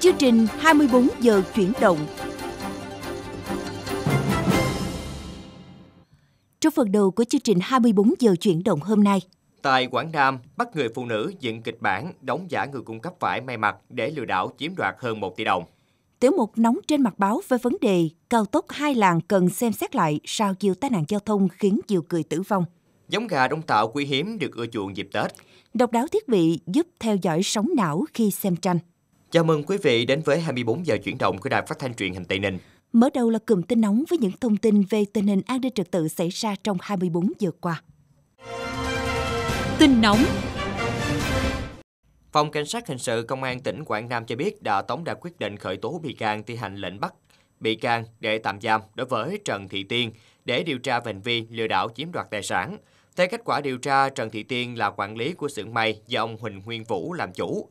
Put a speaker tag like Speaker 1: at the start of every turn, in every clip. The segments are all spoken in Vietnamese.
Speaker 1: Chương trình 24 giờ chuyển động. Trong phần đầu của chương trình 24 giờ chuyển động hôm nay.
Speaker 2: Tại Quảng Nam, bắt người phụ nữ dựng kịch bản đóng giả người cung cấp vải may mặc để lừa đảo chiếm đoạt hơn 1 tỷ đồng. Tiểu
Speaker 1: mục nóng trên mặt báo với vấn đề cao tốc hai làng cần xem xét lại sau nhiều tai nạn giao thông khiến nhiều người tử vong.
Speaker 2: Giống gà đông tạo quý hiếm được ưa chuộng dịp Tết.
Speaker 1: Độc đáo thiết bị giúp theo dõi sóng não khi xem tranh.
Speaker 2: Chào mừng quý vị đến với 24 giờ chuyển động của Đài Phát thanh truyền hình Tây Ninh.
Speaker 1: Mở đầu là cụm tin nóng với những thông tin về tình hình an ninh trật tự xảy ra trong 24 giờ qua. Tin nóng
Speaker 2: Phòng Cảnh sát Hình sự Công an tỉnh Quảng Nam cho biết đã tống đạt quyết định khởi tố bị can thi hành lệnh bắt bị can để tạm giam đối với Trần Thị Tiên để điều tra về hành vi lừa đảo chiếm đoạt tài sản. Theo kết quả điều tra, Trần Thị Tiên là quản lý của xưởng may do ông Huỳnh Nguyên Vũ làm chủ.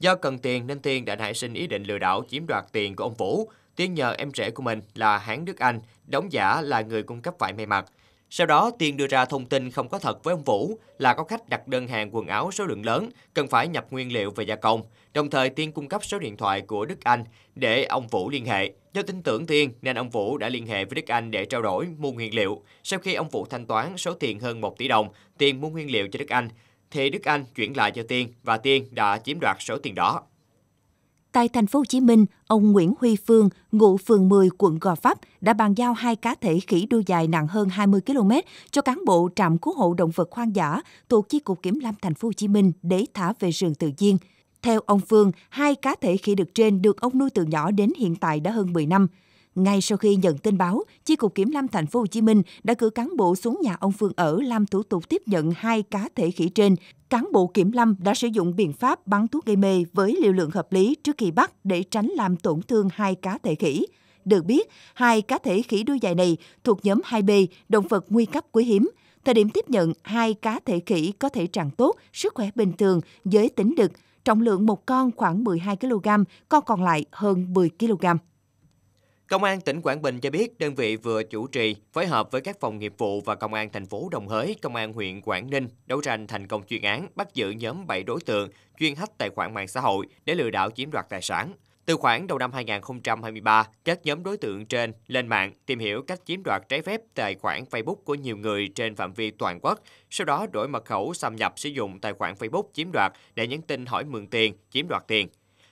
Speaker 2: Do cần tiền nên Tiên đã nảy sinh ý định lừa đảo chiếm đoạt tiền của ông Vũ. Tiên nhờ em rể của mình là Hán Đức Anh, đóng giả là người cung cấp vải may mặc. Sau đó, Tiên đưa ra thông tin không có thật với ông Vũ là có khách đặt đơn hàng quần áo số lượng lớn, cần phải nhập nguyên liệu về gia công. Đồng thời, Tiên cung cấp số điện thoại của Đức Anh để ông Vũ liên hệ. Do tin tưởng Tiên nên ông Vũ đã liên hệ với Đức Anh để trao đổi mua nguyên liệu. Sau khi ông Vũ thanh toán số tiền hơn 1 tỷ đồng, Tiên mua nguyên liệu cho Đức Anh thì Đức Anh chuyển lại cho Tiên và Tiên đã chiếm đoạt số tiền đó.
Speaker 1: Tại thành phố Hồ Chí Minh, ông Nguyễn Huy Phương, ngụ phường 10 quận Gò Vấp đã bàn giao hai cá thể khỉ đuôi dài nặng hơn 20 km cho cán bộ trạm cứu hộ động vật hoang dã thuộc chi cục kiểm lâm thành phố Hồ Chí Minh để thả về rừng tự nhiên. Theo ông Phương, hai cá thể khỉ được trên được ông nuôi từ nhỏ đến hiện tại đã hơn 10 năm. Ngay sau khi nhận tin báo, Chi cục Kiểm lâm Thành phố Hồ Chí Minh đã cử cán bộ xuống nhà ông Phương ở làm thủ tục tiếp nhận hai cá thể khỉ trên. Cán bộ Kiểm lâm đã sử dụng biện pháp bắn thuốc gây mê với liều lượng hợp lý trước khi bắt để tránh làm tổn thương hai cá thể khỉ. Được biết, hai cá thể khỉ đuôi dài này thuộc nhóm 2B, động vật nguy cấp quý hiếm. Thời điểm tiếp nhận, hai cá thể khỉ có thể trạng tốt, sức khỏe bình thường, giới tính đực, trọng lượng một con khoảng 12 kg, con còn lại hơn 10 kg.
Speaker 2: Công an tỉnh Quảng Bình cho biết đơn vị vừa chủ trì phối hợp với các phòng nghiệp vụ và công an thành phố Đồng Hới, công an huyện Quảng Ninh đấu tranh thành công chuyên án bắt giữ nhóm 7 đối tượng chuyên hách tài khoản mạng xã hội để lừa đảo chiếm đoạt tài sản. Từ khoảng đầu năm 2023, các nhóm đối tượng trên lên mạng tìm hiểu cách chiếm đoạt trái phép tài khoản Facebook của nhiều người trên phạm vi toàn quốc, sau đó đổi mật khẩu xâm nhập sử dụng tài khoản Facebook chiếm đoạt để nhắn tin hỏi mượn tiền, chiếm đoạt tiền.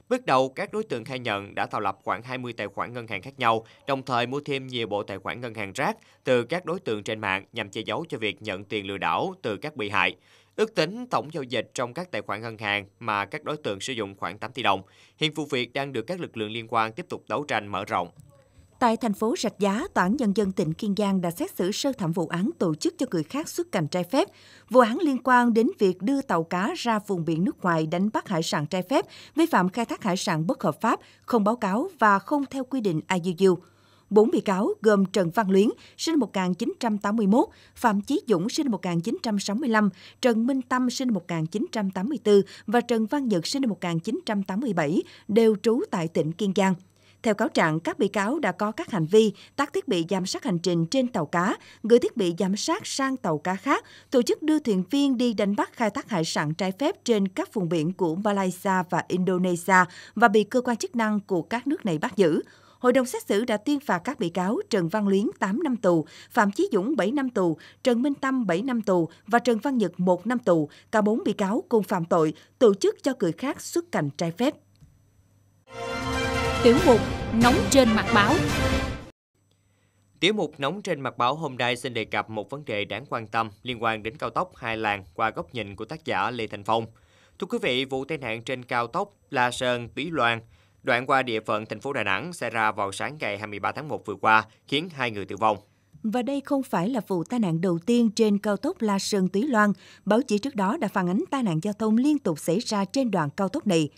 Speaker 2: Bước đầu, các đối tượng khai nhận đã tạo lập khoảng 20 tài khoản ngân hàng khác nhau, đồng thời mua thêm nhiều bộ tài khoản ngân hàng rác từ các đối tượng trên mạng nhằm che giấu cho việc nhận tiền lừa đảo từ các bị hại. Ước tính tổng giao dịch trong các tài khoản ngân hàng mà các đối tượng sử dụng khoảng 8 tỷ đồng. Hiện vụ việc đang được các lực lượng liên quan tiếp tục đấu tranh mở rộng.
Speaker 1: Tại thành phố Rạch Giá, Tòa án Nhân dân tỉnh Kiên Giang đã xét xử sơ thẩm vụ án tổ chức cho người khác xuất cảnh trái phép. Vụ án liên quan đến việc đưa tàu cá ra vùng biển nước ngoài đánh bắt hải sản trái phép, vi phạm khai thác hải sản bất hợp pháp, không báo cáo và không theo quy định IUU. Bốn bị cáo gồm Trần Văn Luyến, sinh 1981, Phạm Chí Dũng, sinh 1965, Trần Minh Tâm, sinh 1984 và Trần Văn Nhật, sinh 1987, đều trú tại tỉnh Kiên Giang. Theo cáo trạng, các bị cáo đã có các hành vi tắt thiết bị giám sát hành trình trên tàu cá, gửi thiết bị giám sát sang tàu cá khác, tổ chức đưa thuyền viên đi đánh bắt khai thác hải sản trái phép trên các vùng biển của Malaysia và Indonesia và bị cơ quan chức năng của các nước này bắt giữ. Hội đồng xét xử đã tuyên phạt các bị cáo Trần Văn Luyến 8 năm tù, Phạm Chí Dũng 7 năm tù, Trần Minh Tâm 7 năm tù và Trần Văn Nhật 1 năm tù. Cả 4 bị cáo cùng phạm tội tổ chức cho người khác xuất cảnh trái phép. Tiểu mục Nóng trên mặt báo
Speaker 2: Tiểu mục Nóng trên mặt báo hôm nay xin đề cập một vấn đề đáng quan tâm liên quan đến cao tốc hai làng qua góc nhìn của tác giả Lê Thành Phong. Thưa quý vị, vụ tai nạn trên cao tốc La Sơn – Túy Loan đoạn qua địa phận thành phố Đà Nẵng xảy ra vào sáng ngày 23 tháng 1 vừa qua, khiến hai người tử vong.
Speaker 1: Và đây không phải là vụ tai nạn đầu tiên trên cao tốc La Sơn Túy Loan. Báo chí trước đó đã phản ánh tai nạn giao thông liên tục xảy ra trên đoạn cao tốc này.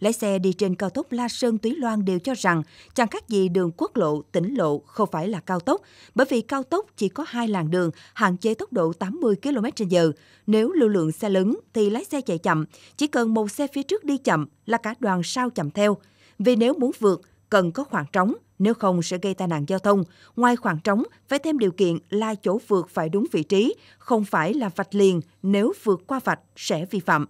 Speaker 1: Lái xe đi trên cao tốc La Sơn Túy Loan đều cho rằng chẳng khác gì đường quốc lộ, tỉnh lộ không phải là cao tốc, bởi vì cao tốc chỉ có hai làn đường, hạn chế tốc độ 80 km/h. Nếu lưu lượng xe lớn thì lái xe chạy chậm, chỉ cần một xe phía trước đi chậm là cả đoàn sau chậm theo. Vì nếu muốn vượt, cần có khoảng trống, nếu không sẽ gây tai nạn giao thông. Ngoài khoảng trống, phải thêm điều kiện là chỗ vượt phải đúng vị trí, không phải là vạch liền, nếu vượt qua vạch sẽ vi phạm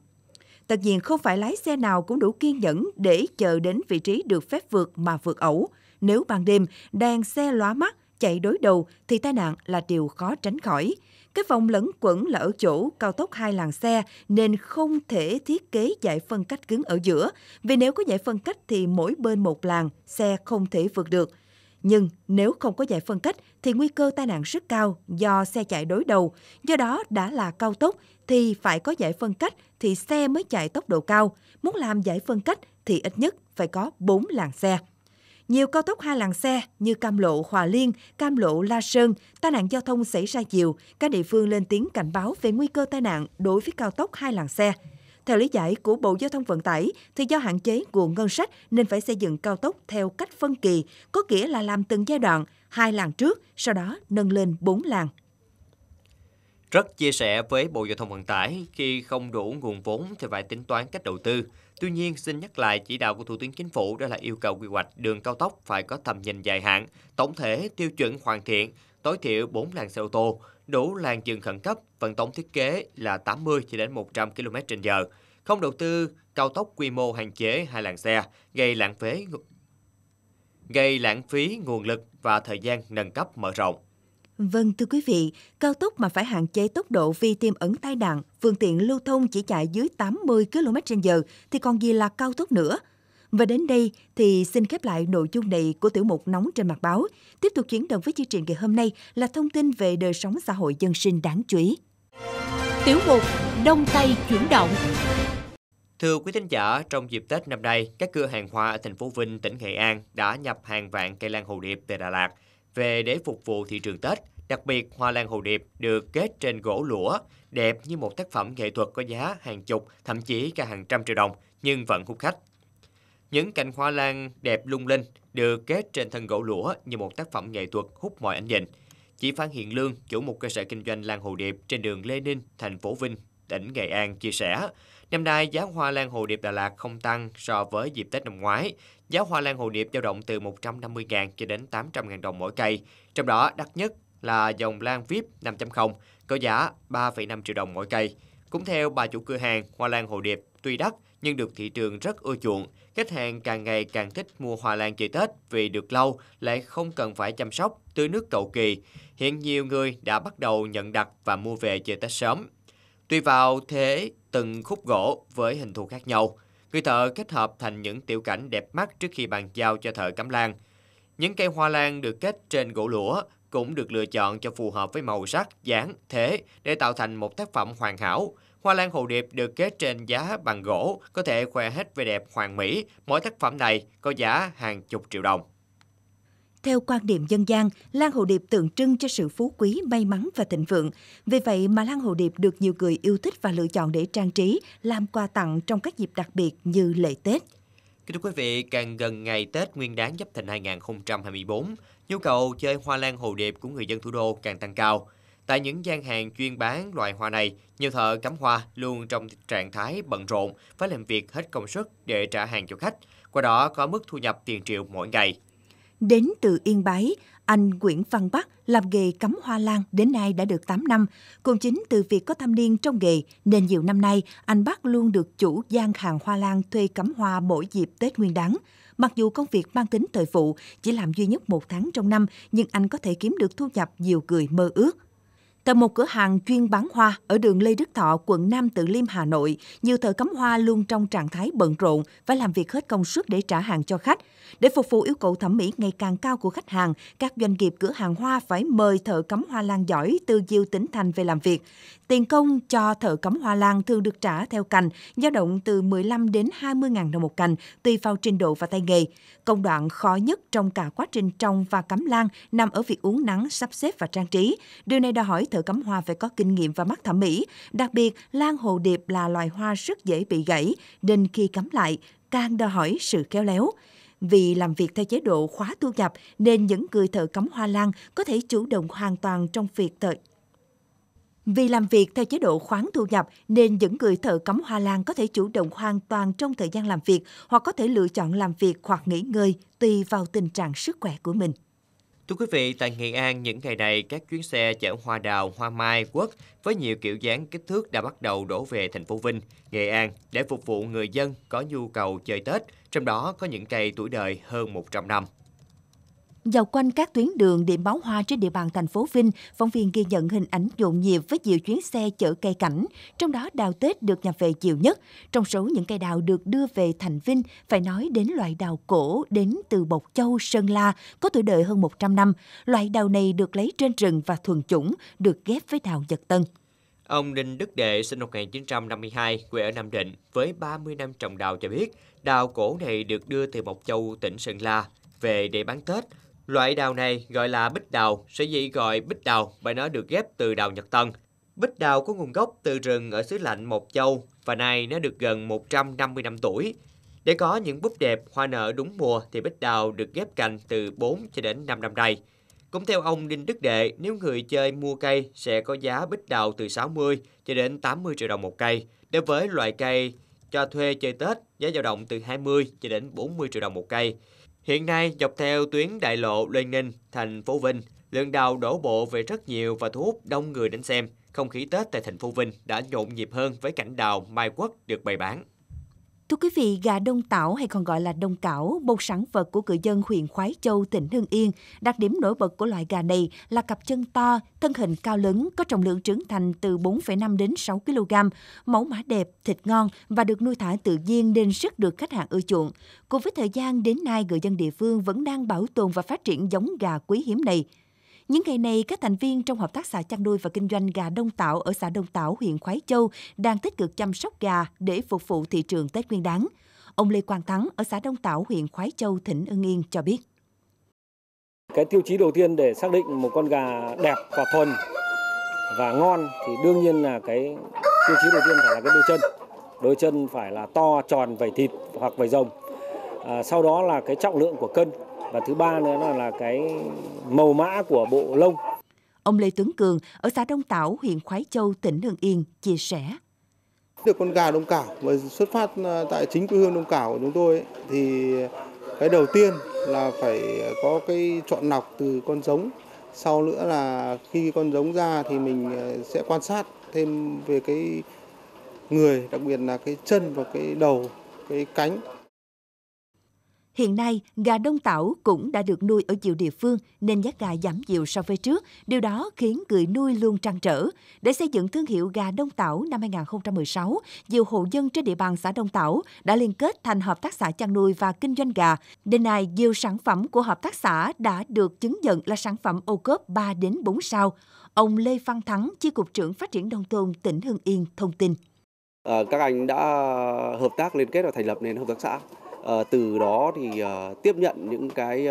Speaker 1: tất nhiên không phải lái xe nào cũng đủ kiên nhẫn để chờ đến vị trí được phép vượt mà vượt ẩu. Nếu ban đêm đèn xe lóa mắt, chạy đối đầu thì tai nạn là điều khó tránh khỏi. Cái vòng lẫn quẩn là ở chỗ cao tốc hai làn xe nên không thể thiết kế giải phân cách cứng ở giữa, vì nếu có giải phân cách thì mỗi bên một làn, xe không thể vượt được – nhưng nếu không có giải phân cách thì nguy cơ tai nạn rất cao do xe chạy đối đầu. Do đó đã là cao tốc thì phải có giải phân cách thì xe mới chạy tốc độ cao. Muốn làm giải phân cách thì ít nhất phải có 4 làn xe. Nhiều cao tốc hai làn xe như Cam Lộ, Hòa Liên, Cam Lộ, La Sơn, tai nạn giao thông xảy ra nhiều, các địa phương lên tiếng cảnh báo về nguy cơ tai nạn đối với cao tốc hai làn xe. Theo lý giải của Bộ Giao thông Vận tải, thì do hạn chế nguồn ngân sách nên phải xây dựng cao tốc theo cách phân kỳ, có nghĩa là làm từng giai đoạn, hai làng trước, sau đó nâng lên bốn làng.
Speaker 2: Rất chia sẻ với Bộ Giao thông Vận tải, khi không đủ nguồn vốn thì phải tính toán cách đầu tư. Tuy nhiên, xin nhắc lại chỉ đạo của Thủ tướng Chính phủ đó là yêu cầu quy hoạch đường cao tốc phải có tầm nhìn dài hạn, tổng thể tiêu chuẩn hoàn thiện, tối thiểu 4 làn xe ô tô, đủ làn dừng khẩn cấp, vận tốc thiết kế là 80 cho đến 100 km/h, không đầu tư cao tốc quy mô hạn chế hai làn xe, gây lãng phí gây lãng phí nguồn lực và thời gian nâng cấp mở rộng.
Speaker 1: Vâng thưa quý vị, cao tốc mà phải hạn chế tốc độ vì tiềm ẩn tai nạn, phương tiện lưu thông chỉ chạy dưới 80 km/h thì còn gì là cao tốc nữa – và đến đây thì xin khép lại nội dung này của tiểu mục Nóng trên mặt báo. Tiếp tục chuyển động với chương trình ngày hôm nay là thông tin về đời sống xã hội dân sinh đáng chú ý. Tiểu mục Đông Tây chuyển động
Speaker 2: Thưa quý thính giả, trong dịp Tết năm nay, các cửa hàng hoa ở thành phố Vinh, tỉnh Nghệ An đã nhập hàng vạn cây lan hồ điệp từ Đà Lạt về để phục vụ thị trường Tết. Đặc biệt, hoa lan hồ điệp được kết trên gỗ lũa, đẹp như một tác phẩm nghệ thuật có giá hàng chục, thậm chí cả hàng trăm triệu đồng, nhưng vẫn hút khách. Những cành hoa lan đẹp lung linh được kết trên thân gỗ lũa như một tác phẩm nghệ thuật hút mọi ánh nhìn. Chị Phan Hiền Lương, chủ một cơ sở kinh doanh lan hồ điệp trên đường Lê Ninh, thành phố Vinh, tỉnh Nghệ An chia sẻ, năm nay giá hoa lan hồ điệp Đà Lạt không tăng so với dịp Tết năm ngoái. Giá hoa lan hồ điệp dao động từ 150.000 cho đến 800.000 đồng mỗi cây, trong đó đắt nhất là dòng lan VIP 5.0 có giá 3,5 triệu đồng mỗi cây. Cũng theo bà chủ cửa hàng, hoa lan hồ điệp tuy đắt nhưng được thị trường rất ưa chuộng. Khách hàng càng ngày càng thích mua hoa lan chơi Tết vì được lâu lại không cần phải chăm sóc, tưới nước cầu kỳ. Hiện nhiều người đã bắt đầu nhận đặt và mua về chơi Tết sớm. Tùy vào thế từng khúc gỗ với hình thù khác nhau, người thợ kết hợp thành những tiểu cảnh đẹp mắt trước khi bàn giao cho thợ cắm lan. Những cây hoa lan được kết trên gỗ lũa cũng được lựa chọn cho phù hợp với màu sắc, dáng, thế để tạo thành một tác phẩm hoàn hảo. Hoa lan hồ điệp được kết trên giá bằng gỗ, có thể khoe hết vẻ đẹp hoàn mỹ. Mỗi tác phẩm này có giá hàng chục triệu đồng.
Speaker 1: Theo quan điểm dân gian, lan hồ điệp tượng trưng cho sự phú quý, may mắn và thịnh vượng. Vì vậy mà lan hồ điệp được nhiều người yêu thích và lựa chọn để trang trí, làm quà tặng trong các dịp đặc biệt như lễ Tết.
Speaker 2: Kính thưa quý vị, càng gần ngày Tết Nguyên đán Giáp Thìn 2024, nhu cầu chơi hoa lan hồ điệp của người dân thủ đô càng tăng cao. Tại những gian hàng chuyên bán loại hoa này, nhiều thợ cắm hoa luôn trong trạng thái bận rộn, phải làm việc hết công suất để trả hàng cho khách, qua đó có mức thu nhập tiền triệu mỗi ngày.
Speaker 1: Đến từ Yên Bái, anh Nguyễn Văn Bắc làm nghề cắm hoa lan đến nay đã được 8 năm. Cùng chính từ việc có thâm niên trong nghề nên nhiều năm nay anh Bắc luôn được chủ gian hàng hoa lan thuê cắm hoa mỗi dịp Tết Nguyên đán. Mặc dù công việc mang tính thời vụ chỉ làm duy nhất một tháng trong năm nhưng anh có thể kiếm được thu nhập nhiều người mơ ước. Tại một cửa hàng chuyên bán hoa ở đường Lê Đức Thọ, quận Nam Từ Liêm, Hà Nội, nhiều thợ cắm hoa luôn trong trạng thái bận rộn, và làm việc hết công suất để trả hàng cho khách. Để phục vụ yêu cầu thẩm mỹ ngày càng cao của khách hàng, các doanh nghiệp cửa hàng hoa phải mời thợ cắm hoa lan giỏi từ nhiều tỉnh thành về làm việc. Tiền công cho thợ cắm hoa lan thường được trả theo cành, dao động từ 15 đến 20 ngàn đồng một cành, tùy vào trình độ và tay nghề. Công đoạn khó nhất trong cả quá trình trồng và cắm lan nằm ở việc uống nắng, sắp xếp và trang trí. Điều này đòi hỏi thợ cắm hoa phải có kinh nghiệm và mắt thẩm mỹ. Đặc biệt, lan hồ điệp là loài hoa rất dễ bị gãy, nên khi cắm lại, càng đòi hỏi sự khéo léo. Vì làm việc theo chế độ khóa thu nhập nên những người thợ cắm hoa lan có thể chủ động hoàn toàn trong việc thợ vì làm việc theo chế độ khoán thu nhập nên những người thợ cắm hoa lan có thể chủ động hoàn toàn trong thời gian làm việc hoặc có thể lựa chọn làm việc hoặc nghỉ ngơi tùy vào tình trạng sức khỏe của mình.
Speaker 2: Thưa quý vị, tại Nghệ An những ngày này, các chuyến xe chở hoa đào, hoa mai, quất với nhiều kiểu dáng kích thước đã bắt đầu đổ về thành phố Vinh, Nghệ An để phục vụ người dân có nhu cầu chơi Tết, trong đó có những cây tuổi đời hơn 100 năm.
Speaker 1: Dạo quanh các tuyến đường điểm báo hoa trên địa bàn thành phố Vinh, phóng viên ghi nhận hình ảnh nhộn nhịp với nhiều chuyến xe chở cây cảnh, trong đó đào Tết được nhập về nhiều nhất. Trong số những cây đào được đưa về thành Vinh, phải nói đến loại đào cổ đến từ Bộc Châu, Sơn La, có tuổi đời hơn 100 năm. Loại đào này được lấy trên rừng và thuần chủng, được ghép với đào Nhật Tân.
Speaker 2: Ông Đinh Đức Đệ sinh năm 1952, quê ở Nam Định, với 30 năm trồng đào cho biết, đào cổ này được đưa từ Mộc Châu, tỉnh Sơn La về để bán Tết Loại đào này gọi là bích đào, sở dĩ gọi bích đào bởi nó được ghép từ đào Nhật Tân. Bích đào có nguồn gốc từ rừng ở xứ lạnh Mộc Châu và nay nó được gần 150 năm tuổi. Để có những búp đẹp hoa nở đúng mùa thì bích đào được ghép cành từ 4 cho đến 5 năm nay. Cũng theo ông Đinh Đức Đệ, nếu người chơi mua cây sẽ có giá bích đào từ 60 cho đến 80 triệu đồng một cây. Đối với loại cây cho thuê chơi Tết, giá dao động từ 20 cho đến 40 triệu đồng một cây. Hiện nay, dọc theo tuyến đại lộ Lê Ninh, thành phố Vinh, lượng đào đổ bộ về rất nhiều và thu hút đông người đến xem. Không khí Tết tại thành phố Vinh đã nhộn nhịp hơn với cảnh đào Mai Quốc được bày bán.
Speaker 1: Thưa quý vị, gà đông tảo hay còn gọi là đông cảo, một sản vật của cư dân huyện Khoái Châu, tỉnh Hưng Yên. Đặc điểm nổi bật của loại gà này là cặp chân to, thân hình cao lớn, có trọng lượng trưởng thành từ 4,5 đến 6 kg, mẫu mã đẹp, thịt ngon và được nuôi thả tự nhiên nên rất được khách hàng ưa chuộng. Cùng với thời gian đến nay, người dân địa phương vẫn đang bảo tồn và phát triển giống gà quý hiếm này. Những ngày này, các thành viên trong hợp tác xã chăn nuôi và kinh doanh gà Đông Tảo ở xã Đông Tảo, huyện Khoái Châu đang tích cực chăm sóc gà để phục vụ thị trường Tết Nguyên đán. Ông Lê Quang Thắng ở xã Đông Tảo, huyện Khoái Châu, tỉnh Ưng Yên cho biết.
Speaker 3: Cái tiêu chí đầu tiên để xác định một con gà đẹp và thuần và ngon thì đương nhiên là cái tiêu chí đầu tiên phải là cái đôi chân. Đôi chân phải là to, tròn, vảy thịt hoặc vảy rồng. À, sau đó là cái trọng lượng của cân và thứ ba nữa là, là cái màu mã của bộ lông. Ông Lê Tuấn Cường ở xã
Speaker 1: Đông Tảo, huyện Khoái Châu, tỉnh Hưng Yên chia sẻ.
Speaker 3: Được con gà Đông Cảo mà xuất phát à, tại chính quê hương Đông Cảo của chúng tôi ấy, thì cái đầu tiên là phải có cái chọn lọc từ con giống sau nữa là khi con giống ra thì mình à, sẽ quan sát thêm về cái người đặc biệt là cái chân và cái đầu cái cánh
Speaker 1: Hiện nay, gà đông tảo cũng đã được nuôi ở nhiều địa phương nên giá gà giảm nhiều so với trước. Điều đó khiến người nuôi luôn trăn trở. Để xây dựng thương hiệu gà đông tảo năm 2016, nhiều hộ dân trên địa bàn xã Đông Tảo đã liên kết thành hợp tác xã chăn nuôi và kinh doanh gà. Đến nay, nhiều sản phẩm của hợp tác xã đã được chứng nhận là sản phẩm ô cốp 3 đến 4 sao. Ông Lê Văn Thắng, Chi cục trưởng Phát triển Nông thôn tỉnh Hưng Yên thông tin.
Speaker 3: Ờ, các anh đã
Speaker 2: hợp tác liên kết và thành lập nên hợp tác xã Ờ, từ đó thì ờ, tiếp nhận những cái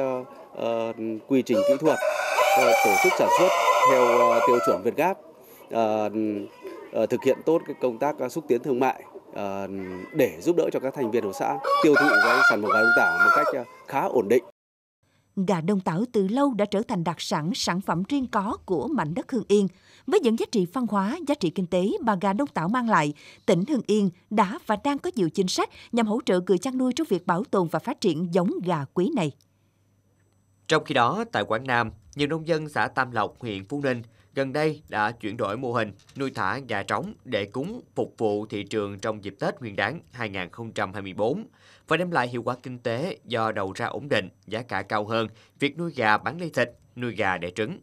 Speaker 2: ờ, quy trình kỹ thuật tổ chức sản xuất theo tiêu chuẩn Việt Gáp thực hiện tốt cái công tác xúc tiến thương mại để giúp đỡ cho các thành viên của xã tiêu thụ cái sản phẩm gà đông tảo một cách khá ổn định
Speaker 1: Gà đông tảo từ lâu đã trở thành đặc sản, sản phẩm riêng có của mảnh đất Hưng Yên. Với những giá trị văn hóa, giá trị kinh tế mà gà đông tảo mang lại, tỉnh Hưng Yên đã và đang có nhiều chính sách nhằm hỗ trợ người chăn nuôi trong việc bảo tồn và phát triển giống gà quý này.
Speaker 2: Trong khi đó, tại Quảng Nam, nhiều nông dân xã Tam Lộc, huyện Phú Ninh gần đây đã chuyển đổi mô hình nuôi thả gà trống để cúng phục vụ thị trường trong dịp Tết Nguyên đán 2024 và đem lại hiệu quả kinh tế do đầu ra ổn định, giá cả cao hơn, việc nuôi gà bán lấy thịt, nuôi gà để trứng.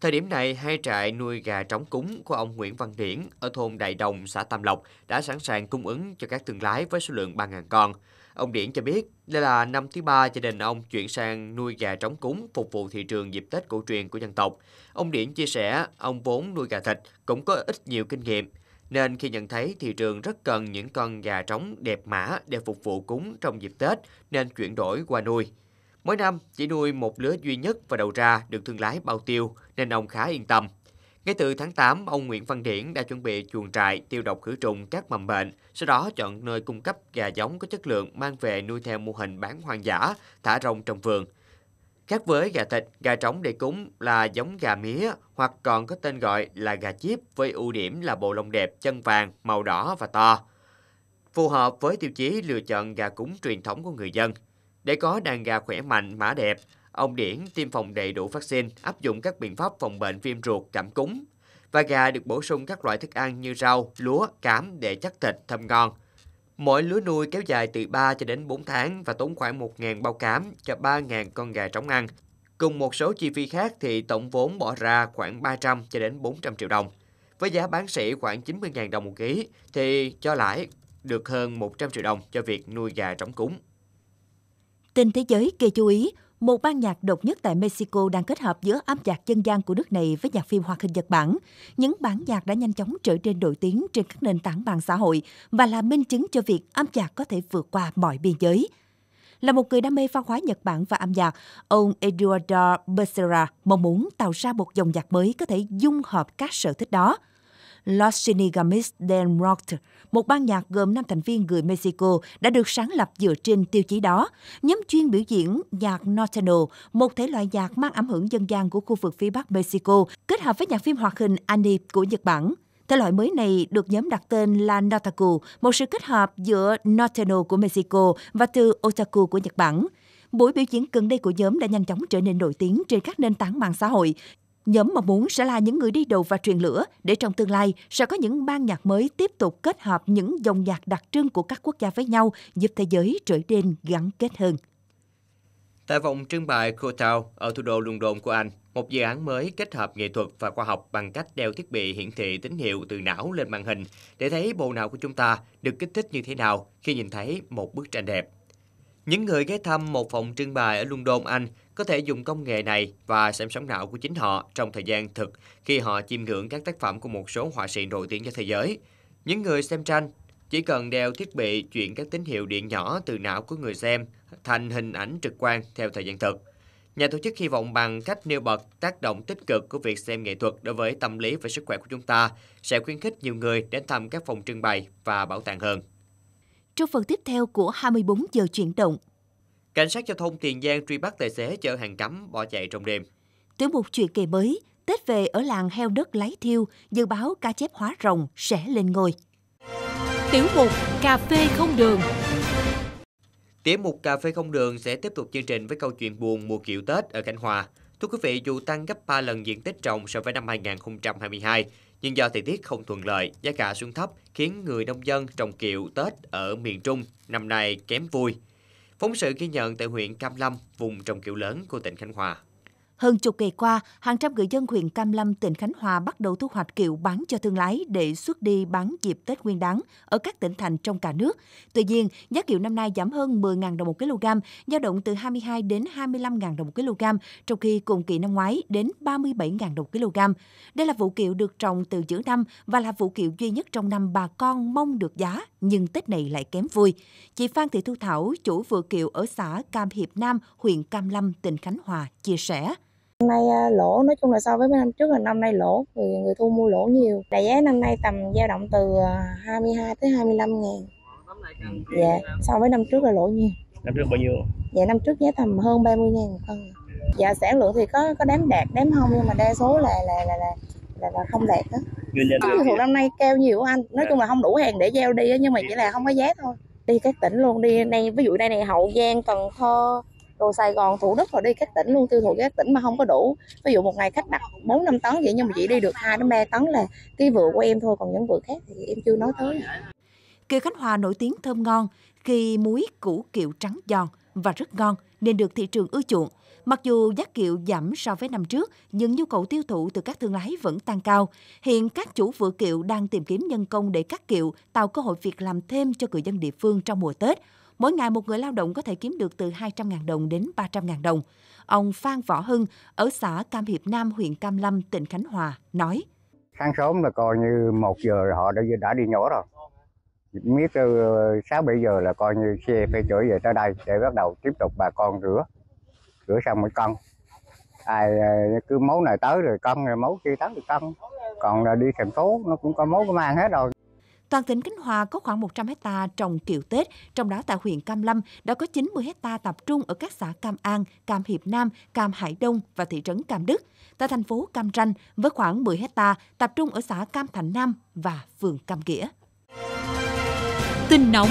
Speaker 2: Thời điểm này, hai trại nuôi gà trống cúng của ông Nguyễn Văn Điển ở thôn Đại Đồng, xã Tam Lộc đã sẵn sàng cung ứng cho các thương lái với số lượng 3.000 con. Ông Điển cho biết, đây là năm thứ ba gia đình ông chuyển sang nuôi gà trống cúng phục vụ thị trường dịp Tết cổ truyền của dân tộc. Ông Điển chia sẻ, ông vốn nuôi gà thịt cũng có ít nhiều kinh nghiệm, nên khi nhận thấy thị trường rất cần những con gà trống đẹp mã để phục vụ cúng trong dịp Tết nên chuyển đổi qua nuôi. Mỗi năm chỉ nuôi một lứa duy nhất và đầu ra được thương lái bao tiêu nên ông khá yên tâm. Ngay từ tháng 8, ông Nguyễn Văn Điển đã chuẩn bị chuồng trại tiêu độc khử trùng các mầm bệnh, sau đó chọn nơi cung cấp gà giống có chất lượng mang về nuôi theo mô hình bán hoang dã, thả rông trong vườn. Khác với gà thịt, gà trống để cúng là giống gà mía hoặc còn có tên gọi là gà chiếp với ưu điểm là bộ lông đẹp, chân vàng, màu đỏ và to. Phù hợp với tiêu chí lựa chọn gà cúng truyền thống của người dân. Để có đàn gà khỏe mạnh, mã đẹp, Ông Điển tiêm phòng đầy đủ vaccine, áp dụng các biện pháp phòng bệnh viêm ruột, cảm cúm. Và gà được bổ sung các loại thức ăn như rau, lúa, cám để chắc thịt, thơm ngon. Mỗi lứa nuôi kéo dài từ 3 cho đến 4 tháng và tốn khoảng 1.000 bao cám cho 3.000 con gà trống ăn. Cùng một số chi phí khác thì tổng vốn bỏ ra khoảng 300 cho đến 400 triệu đồng. Với giá bán sỉ khoảng 90.000 đồng một ký thì cho lãi được hơn 100 triệu đồng cho việc nuôi gà trống cúng.
Speaker 1: Tin thế giới gây chú ý, một ban nhạc độc nhất tại Mexico đang kết hợp giữa âm nhạc dân gian của nước này với nhạc phim hoạt hình Nhật Bản. Những bản nhạc đã nhanh chóng trở nên nổi tiếng trên các nền tảng mạng xã hội và là minh chứng cho việc âm nhạc có thể vượt qua mọi biên giới. Là một người đam mê văn hóa Nhật Bản và âm nhạc, ông Eduardo Becerra mong muốn tạo ra một dòng nhạc mới có thể dung hợp các sở thích đó – Los Chinigamis del Norte, một ban nhạc gồm 5 thành viên người Mexico đã được sáng lập dựa trên tiêu chí đó. Nhóm chuyên biểu diễn nhạc Norteno, một thể loại nhạc mang ảnh hưởng dân gian của khu vực phía Bắc Mexico, kết hợp với nhạc phim hoạt hình anime của Nhật Bản. Thể loại mới này được nhóm đặt tên là Notaku, một sự kết hợp giữa Norteno của Mexico và từ Otaku của Nhật Bản. Buổi biểu diễn gần đây của nhóm đã nhanh chóng trở nên nổi tiếng trên các nền tảng mạng xã hội, Nhóm mong muốn sẽ là những người đi đầu và truyền lửa để trong tương lai sẽ có những ban nhạc mới tiếp tục kết hợp những dòng nhạc đặc trưng của các quốc gia với nhau, giúp thế giới trở nên gắn kết hơn.
Speaker 2: Tại vòng trưng bày Cotown ở thủ đô London của Anh, một dự án mới kết hợp nghệ thuật và khoa học bằng cách đeo thiết bị hiển thị tín hiệu từ não lên màn hình để thấy bộ não của chúng ta được kích thích như thế nào khi nhìn thấy một bức tranh đẹp. Những người ghé thăm một phòng trưng bày ở London, Anh có thể dùng công nghệ này và xem sóng não của chính họ trong thời gian thực khi họ chiêm ngưỡng các tác phẩm của một số họa sĩ nổi tiếng trên thế giới. Những người xem tranh chỉ cần đeo thiết bị chuyển các tín hiệu điện nhỏ từ não của người xem thành hình ảnh trực quan theo thời gian thực. Nhà tổ chức hy vọng bằng cách nêu bật tác động tích cực của việc xem nghệ thuật đối với tâm lý và sức khỏe của chúng ta sẽ khuyến khích nhiều người đến thăm các phòng trưng bày và bảo tàng hơn.
Speaker 1: Trong phần tiếp theo của 24 giờ chuyển động,
Speaker 2: Cảnh sát giao thông Tiền Giang truy bắt tài xế chở hàng cấm bỏ chạy trong đêm.
Speaker 1: Tiểu mục chuyện kỳ mới, Tết về ở làng heo đất lái thiêu, dự báo cá chép hóa rồng sẽ lên ngôi. Tiểu mục Cà phê không đường
Speaker 2: Tiểu mục Cà phê không đường sẽ tiếp tục chương trình với câu chuyện buồn mùa kiệu Tết ở Cánh Hòa. Thưa quý vị, dù tăng gấp 3 lần diện tích trồng so với năm 2022, nhưng do thời tiết không thuận lợi, giá cả xuống thấp khiến người nông dân trồng kiệu Tết ở miền Trung năm nay kém vui. Phóng sự ghi nhận tại huyện Cam Lâm, vùng trồng kiểu lớn của tỉnh Khánh Hòa.
Speaker 1: Hơn chục ngày qua, hàng trăm người dân huyện Cam Lâm, tỉnh Khánh Hòa bắt đầu thu hoạch kiệu bán cho thương lái để xuất đi bán dịp Tết Nguyên đán ở các tỉnh thành trong cả nước. Tuy nhiên, giá kiệu năm nay giảm hơn 10.000 đồng một kg, dao động từ 22 đến 25.000 đồng một kg, trong khi cùng kỳ năm ngoái đến 37.000 đồng một kg. Đây là vụ kiệu được trồng từ giữa năm và là vụ kiệu duy nhất trong năm bà con mong được giá nhưng Tết này lại kém vui. Chị Phan Thị Thu Thảo, chủ vựa kiệu ở xã Cam Hiệp Nam, huyện Cam Lâm, tỉnh Khánh Hòa, chia sẻ.
Speaker 4: Năm nay à, lỗ, nói chung là so với mấy năm trước là năm nay lỗ, người, người thu mua lỗ nhiều. Đại giá năm nay tầm dao động từ 22 à, tới 25 ngàn. Dạ, so với năm trước là lỗ nhiều. Năm trước bao nhiêu? Dạ, năm trước giá tầm hơn 30 ngàn một cân. Dạ, sản lượng thì có có đám đạt, đám không, nhưng mà đa số là là là, là là, là không đẹp đó
Speaker 3: nguyên nhân à. thuộc năm
Speaker 4: nay keo nhiều anh nói yeah. Dạ. chung là không đủ hàng để gieo đi nhưng mà chỉ dạ. là không có giá thôi đi các tỉnh luôn đi nay ví dụ đây này hậu giang cần thơ rồi Sài Gòn Thủ Đức rồi đi các tỉnh luôn tiêu thụ các tỉnh mà không có đủ ví dụ một ngày khách đặt 4 năm tấn vậy nhưng mà chỉ đi được 2 đến ba tấn là
Speaker 1: cái vựa của em thôi còn những vựa khác thì em chưa nói tới Kiều Khánh Hòa nổi tiếng thơm ngon khi muối củ kiệu trắng giòn và rất ngon nên được thị trường ưa chuộng Mặc dù giá kiệu giảm so với năm trước, nhưng nhu cầu tiêu thụ từ các thương lái vẫn tăng cao. Hiện các chủ vựa kiệu đang tìm kiếm nhân công để cắt kiệu, tạo cơ hội việc làm thêm cho người dân địa phương trong mùa Tết. Mỗi ngày một người lao động có thể kiếm được từ 200.000 đồng đến 300.000 đồng. Ông Phan Võ Hưng ở xã Cam Hiệp Nam, huyện Cam Lâm, tỉnh Khánh Hòa nói.
Speaker 2: Sáng sớm là coi như một giờ họ đã, đã đi nhỏ rồi biết từ 6 7 giờ là coi như xe phải chở về tới đây để bắt đầu tiếp tục bà con rửa rửa xong mới cân ai à, cứ mấu này tới rồi cân rồi mấu kia tới rồi cân còn là
Speaker 1: đi thành phố nó cũng có mấu có mang hết rồi Toàn tỉnh Khánh Hòa có khoảng 100 hecta trồng kiệu Tết, trong đó tại huyện Cam Lâm đã có 90 hecta tập trung ở các xã Cam An, Cam Hiệp Nam, Cam Hải Đông và thị trấn Cam Đức. Tại thành phố Cam Ranh với khoảng 10 hecta tập trung ở xã Cam Thành Nam và phường Cam Nghĩa. Tin nóng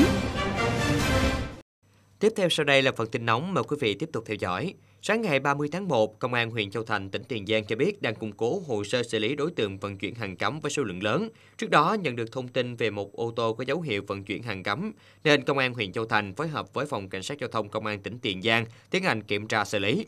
Speaker 2: Tiếp theo sau đây là phần tin nóng mời quý vị tiếp tục theo dõi. Sáng ngày 30 tháng 1, Công an huyện Châu Thành, tỉnh Tiền Giang cho biết đang củng cố hồ sơ xử lý đối tượng vận chuyển hàng cấm với số lượng lớn. Trước đó, nhận được thông tin về một ô tô có dấu hiệu vận chuyển hàng cấm, nên Công an huyện Châu Thành phối hợp với Phòng Cảnh sát Giao thông Công an tỉnh Tiền Giang tiến hành kiểm tra xử lý.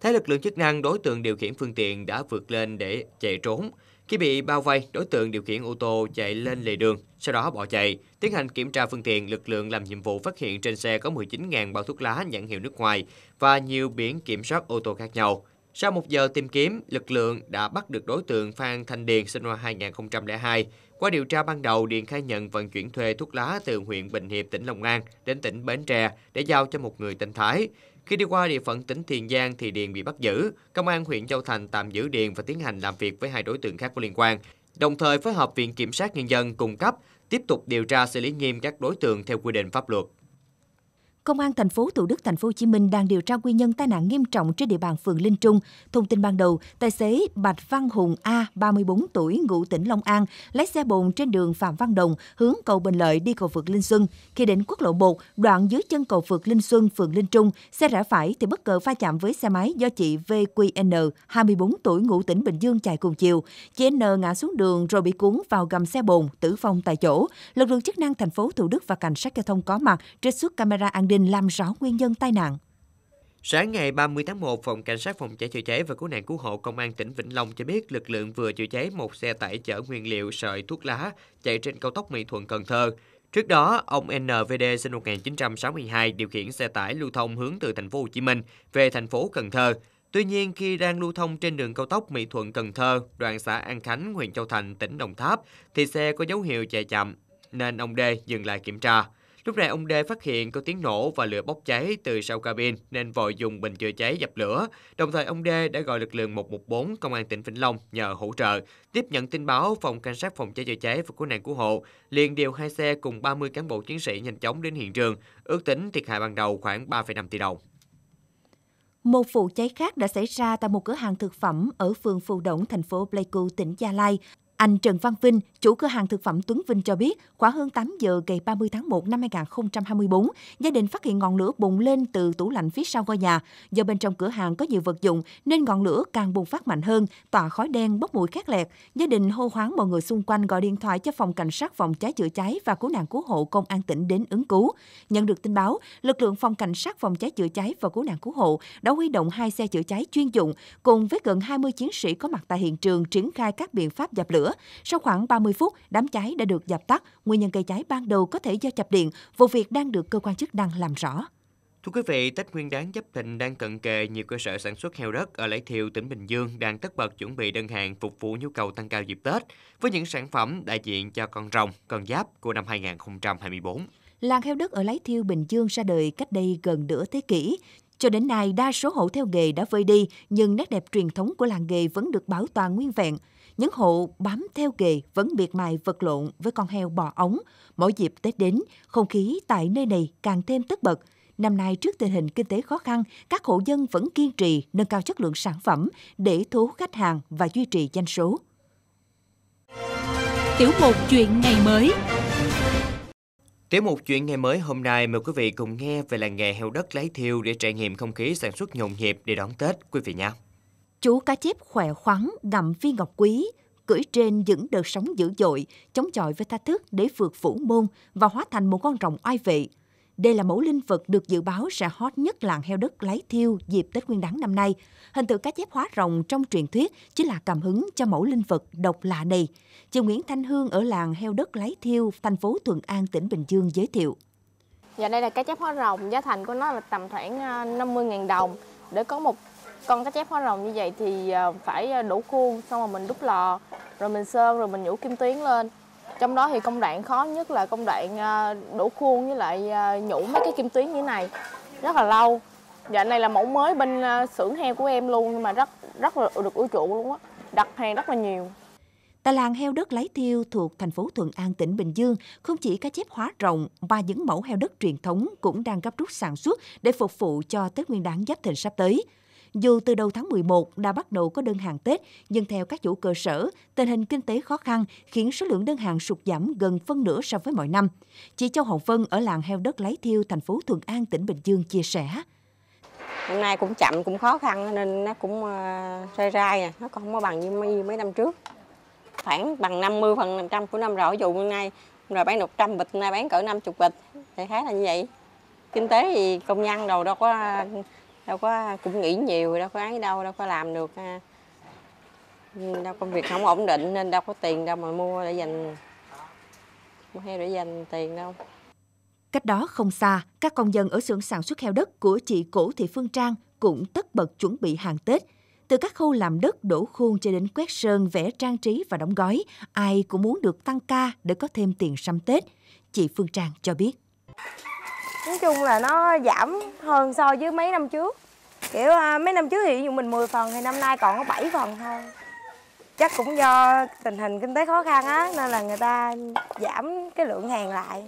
Speaker 2: Thấy lực lượng chức năng, đối tượng điều khiển phương tiện đã vượt lên để chạy trốn. Khi bị bao vây, đối tượng điều khiển ô tô chạy lên lề đường, sau đó bỏ chạy. Tiến hành kiểm tra phương tiện, lực lượng làm nhiệm vụ phát hiện trên xe có 19.000 bao thuốc lá nhãn hiệu nước ngoài và nhiều biển kiểm soát ô tô khác nhau. Sau một giờ tìm kiếm, lực lượng đã bắt được đối tượng Phan Thanh Điền sinh năm 2002. Qua điều tra ban đầu, Điền khai nhận vận chuyển thuê thuốc lá từ huyện Bình Hiệp, tỉnh Long An đến tỉnh Bến Tre để giao cho một người tên Thái. Khi đi qua địa phận tỉnh Tiền Giang thì Điền bị bắt giữ. Công an huyện Châu Thành tạm giữ Điền và tiến hành làm việc với hai đối tượng khác có liên quan. Đồng thời phối hợp Viện Kiểm sát Nhân dân cung cấp, tiếp tục điều tra xử lý nghiêm các đối tượng theo quy định pháp luật.
Speaker 1: Công an thành phố Thủ Đức thành phố Hồ Chí Minh đang điều tra nguyên nhân tai nạn nghiêm trọng trên địa bàn phường Linh Trung. Thông tin ban đầu, tài xế Bạch Văn Hùng A, 34 tuổi, ngụ tỉnh Long An, lái xe bồn trên đường Phạm Văn Đồng hướng cầu Bình Lợi đi cầu vượt Linh Xuân. Khi đến quốc lộ 1, đoạn dưới chân cầu vượt Linh Xuân, phường Linh Trung, xe rẽ phải thì bất ngờ va chạm với xe máy do chị VQN, 24 tuổi, ngụ tỉnh Bình Dương chạy cùng chiều. Chị N ngã xuống đường rồi bị cuốn vào gầm xe bồn, tử vong tại chỗ. Lực lượng chức năng thành phố Thủ Đức và cảnh sát giao thông có mặt trích xuất camera an ninh đình làm rõ nguyên nhân tai nạn.
Speaker 2: Sáng ngày 30 tháng 1, Phòng Cảnh sát Phòng cháy chữa cháy và Cứu nạn Cứu hộ Công an tỉnh Vĩnh Long cho biết lực lượng vừa chữa cháy một xe tải chở nguyên liệu sợi thuốc lá chạy trên cao tốc Mỹ Thuận Cần Thơ. Trước đó, ông NVD sinh năm 1962 điều khiển xe tải lưu thông hướng từ thành phố Hồ Chí Minh về thành phố Cần Thơ. Tuy nhiên, khi đang lưu thông trên đường cao tốc Mỹ Thuận Cần Thơ, đoạn xã An Khánh, huyện Châu Thành, tỉnh Đồng Tháp, thì xe có dấu hiệu chạy chậm, nên ông D dừng lại kiểm tra. Lúc này ông Đê phát hiện có tiếng nổ và lửa bốc cháy từ sau cabin nên vội dùng bình chữa cháy dập lửa. Đồng thời ông Đê đã gọi lực lượng 114 công an tỉnh Vĩnh Long nhờ hỗ trợ. Tiếp nhận tin báo, phòng cảnh sát phòng cháy chữa cháy và cứu nạn cứu hộ liền điều hai xe cùng 30 cán bộ chiến sĩ nhanh chóng đến hiện trường. Ước tính thiệt hại ban đầu khoảng 3,5 tỷ đồng.
Speaker 1: Một vụ cháy khác đã xảy ra tại một cửa hàng thực phẩm ở phường Phù Đổng, thành phố Pleiku, tỉnh Gia Lai. Anh Trần Văn Vinh, chủ cửa hàng thực phẩm Tuấn Vinh cho biết, khoảng hơn 8 giờ ngày 30 tháng 1 năm 2024, gia đình phát hiện ngọn lửa bùng lên từ tủ lạnh phía sau ngôi nhà. Do bên trong cửa hàng có nhiều vật dụng nên ngọn lửa càng bùng phát mạnh hơn, tỏa khói đen bốc mùi khét lẹt. Gia đình hô hoáng mọi người xung quanh gọi điện thoại cho phòng cảnh sát phòng cháy chữa cháy và cứu nạn cứu hộ công an tỉnh đến ứng cứu. Nhận được tin báo, lực lượng phòng cảnh sát phòng cháy chữa cháy và cứu nạn cứu hộ đã huy động hai xe chữa cháy chuyên dụng cùng với gần 20 chiến sĩ có mặt tại hiện trường triển khai các biện pháp dập lửa lửa. Sau khoảng 30 phút, đám cháy đã được dập tắt. Nguyên nhân gây cháy ban đầu có thể do chập điện. Vụ việc đang được cơ quan chức năng làm rõ.
Speaker 2: Thưa quý vị, Tết Nguyên đáng Giáp Thìn đang cận kề, nhiều cơ sở sản xuất heo đất ở Lãi Thiều, tỉnh Bình Dương đang tất bật chuẩn bị đơn hàng phục vụ nhu cầu tăng cao dịp Tết với những sản phẩm đại diện cho con rồng, con giáp của năm 2024.
Speaker 1: Làng heo đất ở Lái Thiêu, Bình Dương ra đời cách đây gần nửa thế kỷ. Cho đến nay, đa số hộ theo nghề đã vơi đi, nhưng nét đẹp truyền thống của làng nghề vẫn được bảo toàn nguyên vẹn những hộ bám theo nghề vẫn miệt mài vật lộn với con heo bò ống. Mỗi dịp Tết đến, không khí tại nơi này càng thêm tất bật. Năm nay trước tình hình kinh tế khó khăn, các hộ dân vẫn kiên trì nâng cao chất lượng sản phẩm để thu hút khách hàng và duy trì doanh số. Tiểu mục chuyện ngày mới
Speaker 2: Tiểu mục chuyện ngày mới hôm nay mời quý vị cùng nghe về làng nghề heo đất lái thiêu để trải nghiệm không khí sản xuất nhộn nhịp để đón Tết quý vị nhé.
Speaker 1: Chú cá chép khỏe khoắn, đậm viên ngọc quý, cưỡi trên những đợt sóng dữ dội, chống chọi với thách thức để vượt phủ môn và hóa thành một con rồng oai vệ. Đây là mẫu linh vật được dự báo sẽ hot nhất làng heo đất lái thiêu dịp Tết Nguyên đán năm nay. Hình tượng cá chép hóa rồng trong truyền thuyết chính là cảm hứng cho mẫu linh vật độc lạ này. Chị Nguyễn Thanh Hương ở làng heo đất lái thiêu, thành phố Thuận An, tỉnh Bình Dương giới thiệu.
Speaker 3: Dạ đây là cá chép hóa rồng, giá thành của nó là tầm khoảng 50.000 ờ, đồng để có một con cá chép hóa rồng như vậy thì à, phải à, đủ khuôn xong rồi mình đúc lò rồi mình sơn rồi mình nhũ kim tuyến lên trong đó thì công đoạn khó nhất là công đoạn à, đổ khuôn với lại nhũ mấy cái kim tuyến như này rất là lâu dạ này là mẫu mới bên xưởng heo của em luôn nhưng mà rất rất là được ưa chuộng luôn á đặt hàng rất là nhiều Tại
Speaker 1: làng heo đất lấy Thiêu thuộc thành phố Thuận An, tỉnh Bình Dương, không chỉ cá chép hóa rộng mà những mẫu heo đất truyền thống cũng đang gấp rút sản xuất để phục vụ cho Tết Nguyên đán Giáp Thìn sắp tới. Dù từ đầu tháng 11 đã bắt đầu có đơn hàng Tết, nhưng theo các chủ cơ sở, tình hình kinh tế khó khăn khiến số lượng đơn hàng sụt giảm gần phân nửa so với mọi năm. Chị Châu Hồng Vân ở làng heo đất lấy Thiêu, thành phố Thuận An, tỉnh Bình Dương chia sẻ.
Speaker 3: Hôm nay cũng chậm, cũng khó khăn nên nó cũng ờ, rai rai à, nó còn không có bằng như mấy, mấy năm trước. Khoảng bằng 50 phần trăm của năm rồi, dù hôm nay rồi bán 100 bịch, nay bán cỡ 50 bịch, thì khá là như vậy. Kinh tế thì công nhân đồ đâu có đâu có cũng nghĩ nhiều đâu có ấy đâu đâu có làm được đâu công việc không ổn định nên đâu có tiền đâu mà mua để dành mua heo để dành tiền đâu Cách
Speaker 1: đó không xa, các công dân ở xưởng sản xuất heo đất của chị Cổ Thị Phương Trang cũng tất bật chuẩn bị hàng Tết. Từ các khâu làm đất, đổ khuôn cho đến quét sơn, vẽ trang trí và đóng gói, ai cũng muốn được tăng ca để có thêm tiền sắm Tết. Chị Phương Trang cho biết
Speaker 4: nói chung là nó giảm hơn so với mấy năm trước kiểu à, mấy năm trước thì ví dụ mình 10 phần thì năm nay còn có 7 phần thôi chắc cũng do tình hình kinh tế khó khăn á nên là người ta giảm cái lượng hàng lại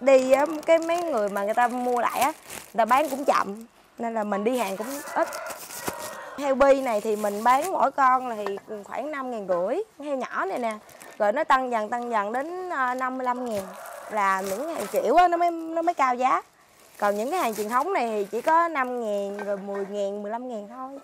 Speaker 4: đi á cái mấy người mà người ta mua lại á người ta bán cũng chậm nên là mình đi hàng cũng ít heo bi này thì mình bán mỗi con là thì khoảng năm ngàn rưỡi heo nhỏ này nè rồi nó tăng dần tăng dần đến 55 à, ngàn là những hàng triệu nó mới nó mới cao giá còn những cái hàng truyền thống này thì chỉ có 5 ngàn rồi 10 ngàn 15 ngàn
Speaker 1: thôi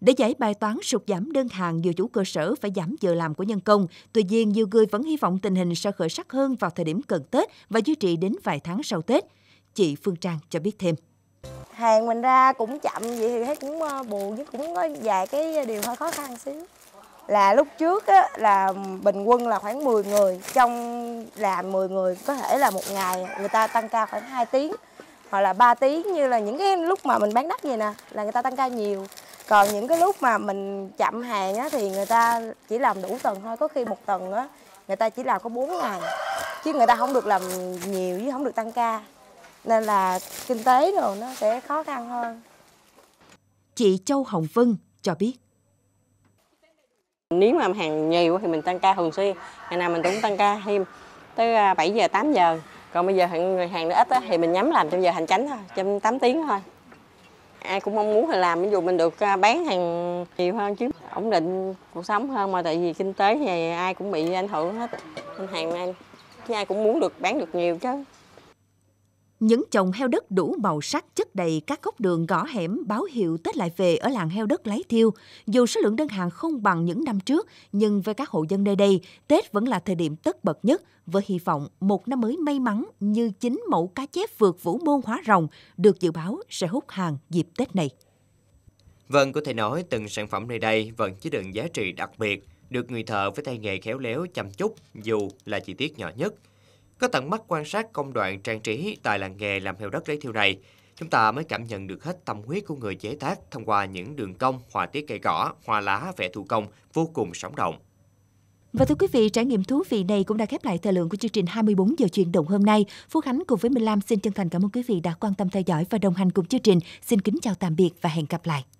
Speaker 1: để giải bài toán sụt giảm đơn hàng, nhiều chủ cơ sở phải giảm giờ làm của nhân công. Tuy nhiên, nhiều người vẫn hy vọng tình hình sẽ khởi sắc hơn vào thời điểm cận Tết và duy trì đến vài tháng sau Tết. Chị Phương Trang cho biết thêm.
Speaker 4: Hàng mình ra cũng chậm vậy thì thấy cũng ờ, buồn chứ cũng có vài cái điều hơi khó khăn xíu là lúc trước á, là bình quân là khoảng 10 người trong làm 10 người có thể là một ngày người ta tăng ca khoảng 2 tiếng hoặc là 3 tiếng như là những cái lúc mà mình bán đất gì nè là người ta tăng ca nhiều còn những cái lúc mà mình chậm hàng á, thì người ta chỉ làm đủ tuần thôi có khi một tuần á, người ta chỉ làm có 4 ngày chứ người ta không được làm nhiều chứ không được tăng ca
Speaker 3: nên là kinh tế rồi nó sẽ khó khăn hơn
Speaker 1: chị Châu Hồng Vân cho biết
Speaker 3: nếu mà hàng nhiều thì mình tăng ca thường xuyên, ngày nào mình cũng tăng ca thêm tới 7 à, giờ 8 giờ. Còn bây giờ hàng hàng nó ít thì mình nhắm làm trong giờ hành chánh thôi, trong 8 tiếng thôi. Ai cũng mong muốn thì làm ví dụ mình được à, bán hàng nhiều hơn chứ ổn định cuộc sống hơn mà tại vì kinh tế thì ai cũng bị ảnh hưởng hết. anh hàng anh chứ ai cũng muốn được bán được nhiều chứ.
Speaker 1: Những chồng heo đất đủ màu sắc chất đầy các góc đường gõ hẻm báo hiệu Tết lại về ở làng heo đất Lái Thiêu. Dù số lượng đơn hàng không bằng những năm trước, nhưng với các hộ dân nơi đây, Tết vẫn là thời điểm tất bật nhất với hy vọng một năm mới may mắn như chính mẫu cá chép vượt vũ môn hóa rồng được dự báo sẽ hút hàng dịp Tết này.
Speaker 2: Vâng, có thể nói từng sản phẩm nơi đây vẫn chứa đựng giá trị đặc biệt, được người thợ với tay nghề khéo léo chăm chút dù là chi tiết nhỏ nhất – có tận mắt quan sát công đoạn trang trí tại làng nghề làm heo đất lấy thiêu này, chúng ta mới cảm nhận được hết tâm huyết của người chế tác thông qua những đường cong, họa tiết cây cỏ, hoa lá, vẽ thủ công vô cùng sống động.
Speaker 1: Và thưa quý vị, trải nghiệm thú vị này cũng đã khép lại thời lượng của chương trình 24 giờ chuyển động hôm nay. Phú Khánh cùng với Minh Lam xin chân thành cảm ơn quý vị đã quan tâm theo dõi và đồng hành cùng chương trình. Xin kính chào tạm biệt và hẹn gặp lại.